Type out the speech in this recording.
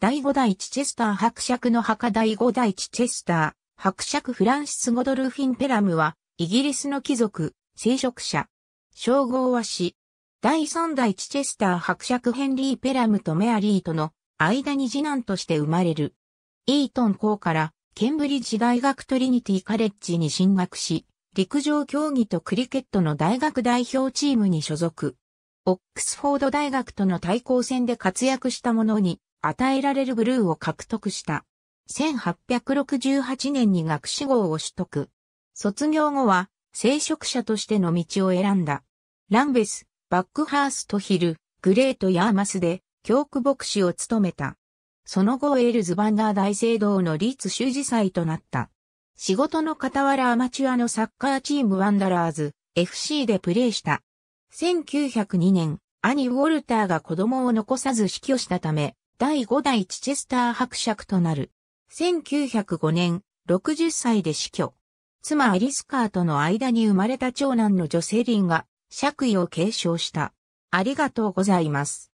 第五代チチェスター伯爵の墓第五代チチェスター伯爵フランシス・ゴドルフィン・ペラムは、イギリスの貴族、聖職者。称号は死。第三代チチェスター伯爵ヘンリー・ペラムとメアリーとの間に次男として生まれる。イートン校からケンブリッジ大学トリニティカレッジに進学し、陸上競技とクリケットの大学代表チームに所属。オックスフォード大学との対抗戦で活躍したものに、与えられるブルーを獲得した。1868年に学士号を取得。卒業後は、聖職者としての道を選んだ。ランベス、バックハーストヒル、グレート・ヤーマスで、教区牧師を務めた。その後エールズ・バンダー大聖堂のリーツ修士祭となった。仕事の傍らアマチュアのサッカーチームワンダラーズ、FC でプレーした。1902年、兄ウォルターが子供を残さず死去したため、第5代チチェスター伯爵となる。1905年、60歳で死去。妻アリスカーとの間に生まれた長男の女性リンが、爵位を継承した。ありがとうございます。